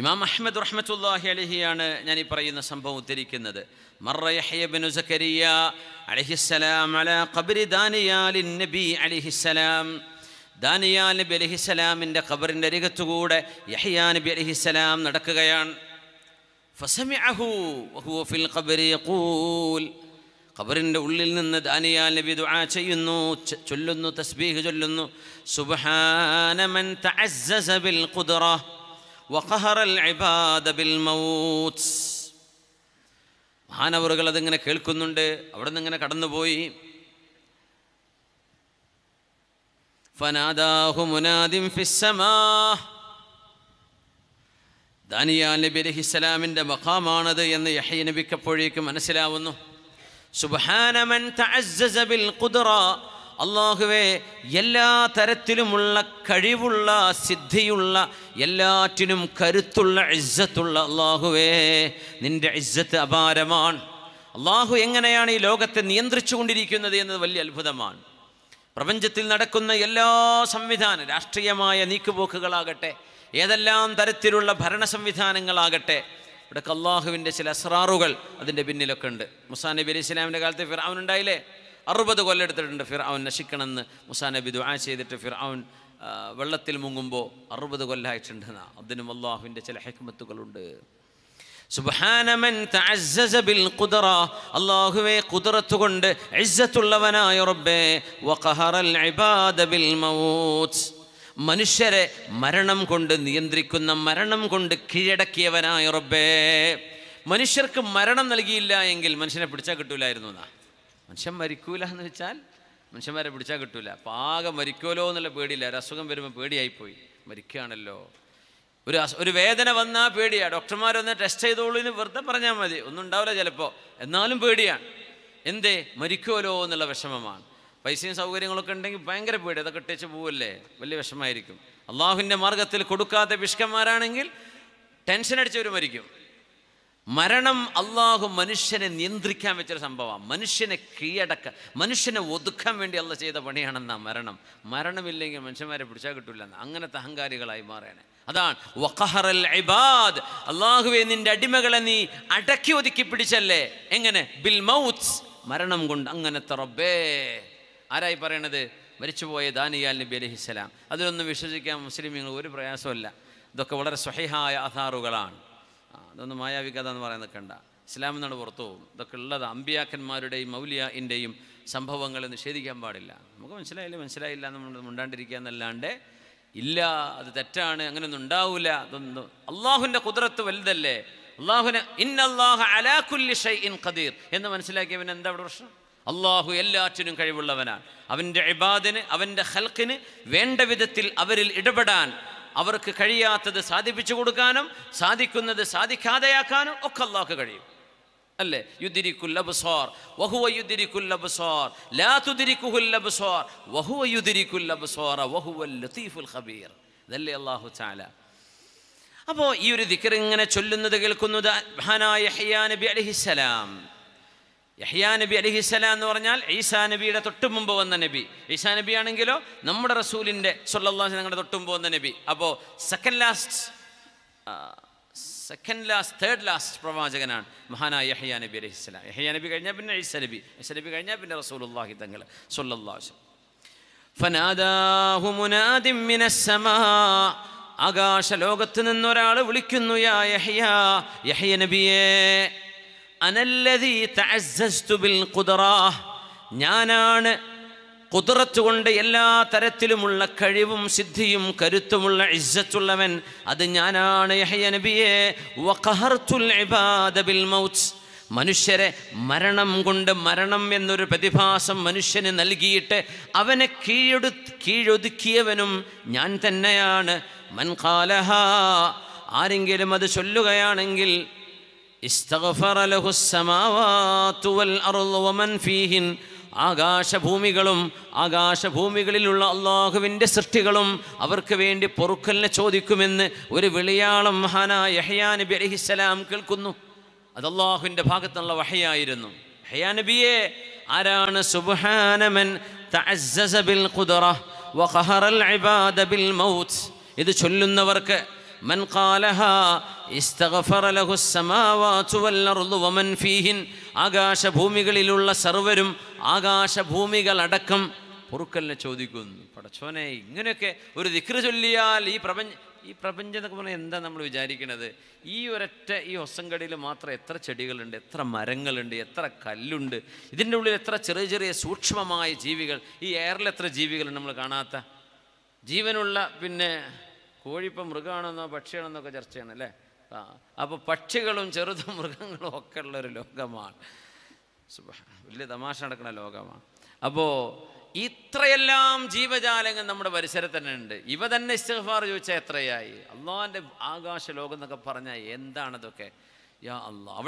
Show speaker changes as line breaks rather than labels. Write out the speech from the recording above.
ഇമാം അഹമ്മദ് റഹ്മത്തുല്ലാഹി അലഹിയാണ് ഞാൻ ഈ പറയുന്ന സംഭവം ഉദ്ധരിക്കുന്നത് ദാനിയാൽ നബി അലഹിസ്സലാമിൻ്റെ ഖബറിൻ്റെ അരികത്തുകൂടെ യഹിയാ നബി അലഹിസ്സലാം നടക്കുകയാണ് ഖബറിൻ്റെ ഉള്ളിൽ നിന്ന് ദാനിയാൽ നബി ദുആ ചെയ്യുന്നു ചൊല്ലുന്നു തസ്ബീഹ് ചൊല്ലുന്നു സുബ്ഹാന മൻ തഅസ്സസ ബിൽ ഖുദ്റ ഇബാദ മാനവറുകൾ അതിങ്ങനെ കേൾക്കുന്നുണ്ട് അവിടെ നിന്ന് ഇങ്ങനെ കടന്നുപോയി ഫനാദാഹു മുനാദിം ഫിസ്സമാ ദാനിയാൽ നബി അലഹിസ്സലാമിൻ്റെ മഖാമാണത് എന്ന് യഹയ നബിക്കപ്പോഴേക്ക് മനസ്സിലാവുന്നു മൻ തഅസ്സസ ബിൽ ഖുദ്റ അള്ളാഹുവെ എല്ലാ തരത്തിലുമുള്ള കഴിവുള്ള സിദ്ധിയുള്ള എല്ലാറ്റിനും കരുത്തുള്ള ഇസ്സത്തുള്ള അള്ളാഹുവേ നിന്റെ ഇസ്സത്ത് അപാരമാണ് അള്ളാഹു എങ്ങനെയാണ് ഈ ലോകത്തെ നിയന്ത്രിച്ചു കൊണ്ടിരിക്കുന്നത് എന്നത് വലിയ അത്ഭുതമാണ് പ്രപഞ്ചത്തിൽ നടക്കുന്ന എല്ലാ സംവിധാന രാഷ്ട്രീയമായ നീക്കുപോക്കുകളാകട്ടെ ഏതെല്ലാം തരത്തിലുള്ള ഭരണ സംവിധാനങ്ങളാകട്ടെ ഇവിടെ അള്ളാഹുവിൻ്റെ ചില അസ്രാറുകൾ അതിൻ്റെ പിന്നിലൊക്കെ ഉണ്ട് മുസാ നബി അലി ഇസ്ലാമിൻ്റെ കാലത്ത് ഉണ്ടായില്ലേ അറുപത് കൊല്ലെടുത്തിട്ടുണ്ട് ഫിർ അവൻ നശിക്കണമെന്ന് മുസാ നബി ദുആ ചെയ്തിട്ട് ഫിർ അവൻ വെള്ളത്തിൽ മുങ്ങുമ്പോൾ അറുപത് കൊല്ലായിട്ടുണ്ട് അതിനും അള്ളാഹുവിൻ്റെ ചില ഹെക്മത്തുകളുണ്ട് ബിൽ അല്ലാഹുവേ കൊണ്ട് ഇസ്സത്തുള്ളവനായ റബ്ബേ ഇബാദ ബിൽ മൗത്ത് മനുഷ്യരെ മരണം കൊണ്ട് നിയന്ത്രിക്കുന്ന മരണം കൊണ്ട് കീഴടക്കിയവനായ റബ്ബേ മനുഷ്യർക്ക് മരണം നൽകിയില്ല എങ്കിൽ മനുഷ്യനെ പിടിച്ചാൽ കിട്ടൂലായിരുന്നു എന്നാ മനുഷ്യൻ മരിക്കൂല എന്ന് വെച്ചാൽ മനുഷ്യന്മാരെ പിടിച്ചാൽ കിട്ടൂല അപ്പം ആകെ മരിക്കുമല്ലോ എന്നുള്ള പേടിയില്ല ഒരു അസുഖം വരുമ്പോൾ പേടിയായിപ്പോയി മരിക്കുകയാണല്ലോ ഒരു ഒരു വേദന വന്നാൽ പേടിയാണ് ഡോക്ടർമാരൊന്ന് ടെസ്റ്റ് ചെയ്തോളൂ എന്ന് വെറുതെ പറഞ്ഞാൽ മതി ഒന്നും ഉണ്ടാവില്ല ചിലപ്പോൾ എന്നാലും പേടിയാണ് എന്തേ മരിക്കുമല്ലോ എന്നുള്ള വിഷമമാണ് പൈസയും സൗകര്യങ്ങളൊക്കെ ഉണ്ടെങ്കിൽ ഭയങ്കര പേടി അതൊക്കെ ഇട്ടേച്ച് പോവല്ലേ വലിയ വിഷമമായിരിക്കും അള്ളാഹുവിൻ്റെ മാർഗത്തിൽ കൊടുക്കാത്ത വിഷ്കന്മാരാണെങ്കിൽ ടെൻഷൻ അടിച്ചവർ മരിക്കും മരണം അള്ളാഹു മനുഷ്യനെ നിയന്ത്രിക്കാൻ വെച്ചൊരു സംഭവമാണ് മനുഷ്യനെ കീഴടക്ക മനുഷ്യനെ ഒതുക്കാൻ വേണ്ടി അല്ല ചെയ്ത പണിയാണെന്നാ മരണം മരണമില്ലെങ്കിൽ മനുഷ്യന്മാരെ പിടിച്ചാൽ കിട്ടില്ലെന്ന് അങ്ങനത്തെ അഹങ്കാരികളായി മാറേനെ അതാണ് വഖഹറൽ ഇബാദ് അള്ളാഹുവെ നിന്റെ അടിമകളെ നീ അടക്കി ഒതുക്കി പിടിച്ചല്ലേ എങ്ങനെ ബിൽ മൗത്ത് മരണം കൊണ്ട് അങ്ങനത്തെ റബ്ബേ ആരായി പറയണത് മരിച്ചുപോയ ദാനിയാൽ നബി അലഹിസ്സലാം അതിലൊന്നും വിശ്വസിക്കാൻ മുസ്ലിം ഒരു പ്രയാസമല്ല ഇതൊക്കെ വളരെ സ്വഹിഹായ ആധാറുകളാണ് അതൊന്നും മായാവി കഥ എന്ന് പറയുന്നത് കണ്ട ഇസ്ലാമിൽ നിന്നാണ് പുറത്തു പോകും ഇതൊക്കെ ഉള്ളത് അമ്പിയാക്കന്മാരുടെയും മൗലിയാൻ്റെയും സംഭവങ്ങളെ നിഷേധിക്കാൻ പാടില്ല നമുക്ക് മനസ്സിലായില്ല മനസ്സിലായില്ല എന്ന് ഉണ്ടാണ്ടിരിക്കുക എന്നല്ലാണ്ട് ഇല്ല അത് തെറ്റാണ് അങ്ങനെയൊന്നും ഉണ്ടാവില്ല അതൊന്നും അള്ളാഹുവിൻ്റെ കുതിരത്ത് വലുതല്ലേ അള്ളാഹുവിന് ഇന്നല്ലാഹ അലാഖുല്ലി ഷൈ ഇൻ ഖദീർ എന്ന് മനസ്സിലാക്കിയവൻ എന്താ അവിടെ പ്രശ്നം അള്ളാഹു എല്ലാറ്റിനും കഴിവുള്ളവനാണ് അവൻ്റെ ഇബാദിന് അവൻ്റെ ഹൽക്കിന് വേണ്ട വിധത്തിൽ അവരിൽ ഇടപെടാൻ അവർക്ക് കഴിയാത്തത് സാധിപ്പിച്ചു കൊടുക്കാനും സാധിക്കുന്നത് സാധിക്കാതെയാക്കാനും ഒക്കെ അള്ളാഹ് കഴിയും അല്ലേ യുദിരിക്കുല്ലബ്സോർ വഹുവ യുദിരിക്കുല്ലബ്സോർ ലാ വഹുവ യുദിരിക്കുല്ലബ്സോറ വഹുവൽ ലത്തീഫുൽ ഖബീർ ഇതല്ലേ അള്ളാഹു ചാല അപ്പോൾ ഈ ഒരു ദിക്കർ ഇങ്ങനെ ചൊല്ലുന്നത് കേൾക്കുന്നത് ഹനായ ഹയ്യാ നബി അലഹിസ്സലാം യഹ്യാ നബി അലിഹിസ്സലാം എന്ന് പറഞ്ഞാൽ ഈസാ നബിയുടെ തൊട്ട് മുമ്പ് വന്ന നബി ഈസാ നബി ആണെങ്കിലോ നമ്മുടെ റസൂലിൻ്റെ സൊല്ലാസ് ഞങ്ങളുടെ തൊട്ട് മുമ്പ് വന്ന നബി അപ്പോൾ second last second last third last പ്രവാചകനാണ് മഹാനായ യഹ്യാ നബി അലഹിസ്സലാം യഹ്യാ നബി കഴിഞ്ഞാൽ പിന്നെ ഈസ നബി ഈസ നബി കഴിഞ്ഞാൽ പിന്നെ അള്ളാഹി തങ്ങൾ സൊല്ലാസ് ഫനാദാഹു ലോകത്ത് നിന്നൊരാൾ വിളിക്കുന്നു യാ യഹ്യാ യഹ്യ നബിയേ അനല്ലതി തഅസ്സസ്തുബിൽ കുതറാ ഞാനാണ് കുതിറത്ത് കൊണ്ട് എല്ലാ തരത്തിലുമുള്ള കഴിവും സിദ്ധിയും കരുത്തുമുള്ള ഇസ്സത്തുള്ളവൻ അത് ഞാനാണ് യഹയ നബിയെ ഇബാദ ബിൽ മൗത്ത് മനുഷ്യരെ മരണം കൊണ്ട് മരണം എന്നൊരു പ്രതിഭാസം മനുഷ്യന് നൽകിയിട്ട് അവനെ കീഴൊടു കീഴൊതുക്കിയവനും ഞാൻ തന്നെയാണ് മൻകാലഹ ആരെങ്കിലും അത് ചൊല്ലുകയാണെങ്കിൽ ഇസ്തഗഫറ ലഹു സമാവാതു വൽ അർളു വമൻ ഫീഹിൻ ആകാശഭൂമികളും ആകാശഭൂമികളിലുള്ള അള്ളാഹുവിൻ്റെ സൃഷ്ടികളും അവർക്ക് വേണ്ടി പൊറുക്കലിനെ ചോദിക്കുമെന്ന് ഒരു വിളിയാളം മഹാനായ ഹയാ നബി അലഹിസ്സലാം കേൾക്കുന്നു അത് അള്ളാഹുവിൻ്റെ ഭാഗത്തുള്ള വഹയായിരുന്നു ഹയാ നബിയെ ആരാണ് സുബാനമൻ ഇത് ചൊല്ലുന്നവർക്ക് മൻ കാലഹ ആകാശഭൂമികളിലുള്ള സർവരും ആകാശഭൂമികളടക്കം പൊറുക്കലിനെ ചോദിക്കുന്നു പടച്ചോനെ ഇങ്ങനെയൊക്കെ ഒരു ദിക്ര ചൊല്ലിയാൽ ഈ പ്രപഞ്ച ഈ പ്രപഞ്ചം എന്നൊക്കെ പറഞ്ഞാൽ എന്താ നമ്മൾ വിചാരിക്കുന്നത് ഈ ഒരൊറ്റ ഈ ഒസങ്കടിയിൽ മാത്രം എത്ര ചെടികളുണ്ട് എത്ര മരങ്ങളുണ്ട് എത്ര കല്ലുണ്ട് ഇതിൻ്റെ ഉള്ളിൽ എത്ര ചെറിയ ചെറിയ സൂക്ഷ്മമായ ജീവികൾ ഈ എയറിൽ എത്ര ജീവികളുണ്ട് നമ്മൾ കാണാത്ത ജീവനുള്ള പിന്നെ കോഴിപ്പം മൃഗമാണെന്നോ പക്ഷിയാണെന്നോ ഒക്കെ ചർച്ചയാണ് അല്ലേ അപ്പോൾ പക്ഷികളും ചെറുതും മൃഗങ്ങളും ഒക്കെ ഉള്ളൊരു ലോകമാണ് വലിയ തമാശ നടക്കുന്ന ലോകമാണ് അപ്പോൾ ഇത്രയെല്ലാം ജീവജാലങ്ങൾ നമ്മുടെ പരിസരത്ത് തന്നെ ഉണ്ട് ഇവ തന്നെ ഇസ്തഫാർ ചോദിച്ചാൽ എത്രയായി അള്ളാഹിൻ്റെ ആകാശ ലോകം എന്നൊക്കെ പറഞ്ഞാൽ എന്താണതൊക്കെ യാ അള്ളാഹ്